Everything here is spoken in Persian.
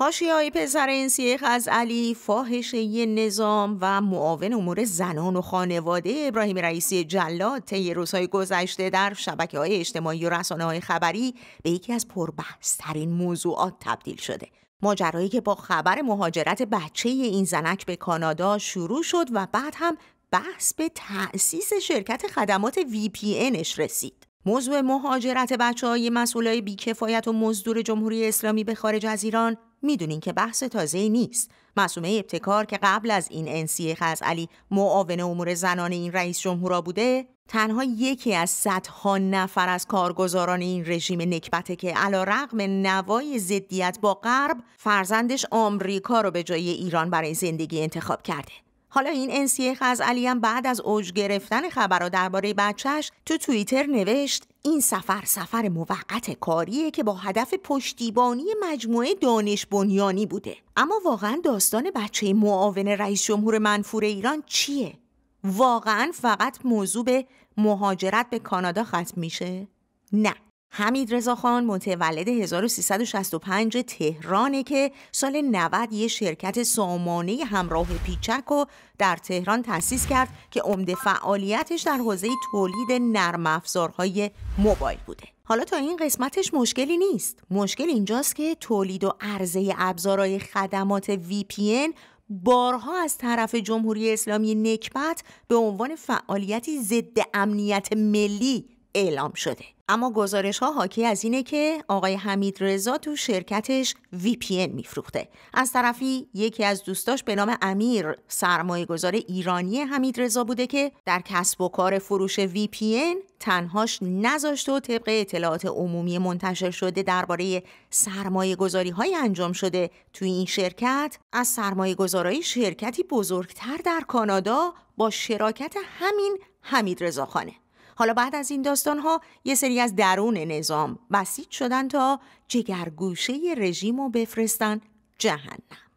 هاشی های پسر انسیخ از علی فاحشه نظام و معاون امور زنان و خانواده ابراهیم رئیسی جلاد طی روزهای گذشته در شبکه های اجتماعی و رسانه های خبری به یکی از پربحثترین موضوعات تبدیل شده ماجرایی که با خبر مهاجرت بچه این زنک به کانادا شروع شد و بعد هم بحث به تأسیس شرکت خدمات VPNش رسید موضوع مهاجرت بچه های مسئولای بیکفایت و مزدور جمهوری اسلامی به خارج از ایران میدونین که بحث تازه نیست مسومه ابتکار که قبل از این انسی علی معاون امور زنان این رئیس جمهورا بوده تنها یکی از صدها نفر از کارگزاران این رژیم نکبته که علا رقم نوای زدیت با غرب فرزندش آمریکا رو به جای ایران برای زندگی انتخاب کرده حالا این انسیه علی هم بعد از اوج گرفتن خبرها درباره بچهش تو توییتر نوشت این سفر سفر موقت کاریه که با هدف پشتیبانی مجموعه دانش بنیانی بوده اما واقعا داستان بچه معاون رئیس جمهور منفور ایران چیه؟ واقعا فقط موضوع به مهاجرت به کانادا ختم میشه؟ نه حمید رضا خان متولد 1365 تهرانه که سال 90 یه شرکت سامانه همراه پیچک رو در تهران تأسیس کرد که عمده فعالیتش در حوزه تولید نرم افزارهای موبایل بوده. حالا تا این قسمتش مشکلی نیست. مشکل اینجاست که تولید و عرضه ابزارهای خدمات VPN بارها از طرف جمهوری اسلامی نکبت به عنوان فعالیتی ضد امنیت ملی اعلام شده. اما گزارش ها حاکی از اینه که آقای حمید رضا تو شرکتش وی پی میفروخته از طرفی یکی از دوستاش به نام امیر سرمایه گذار ایرانی حمید رضا بوده که در کسب و کار فروش وی تنهاش نذاشته و طبق اطلاعات عمومی منتشر شده درباره سرمایه گذاری های انجام شده توی این شرکت از سرمایه گذارای شرکتی بزرگتر در کانادا با شراکت همین حمید رضا خانه حالا بعد از این داستان ها یه سری از درون نظام بسیج شدن تا جگرگوشه رژیم رو بفرستن جهنم